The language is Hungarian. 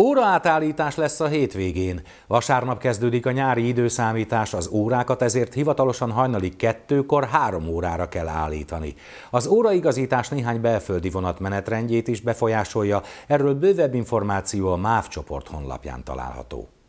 Óraátállítás lesz a hétvégén. Vasárnap kezdődik a nyári időszámítás, az órákat ezért hivatalosan hajnali kettőkor három órára kell állítani. Az óraigazítás néhány belföldi vonat menetrendjét is befolyásolja, erről bővebb információ a MÁV csoport honlapján található.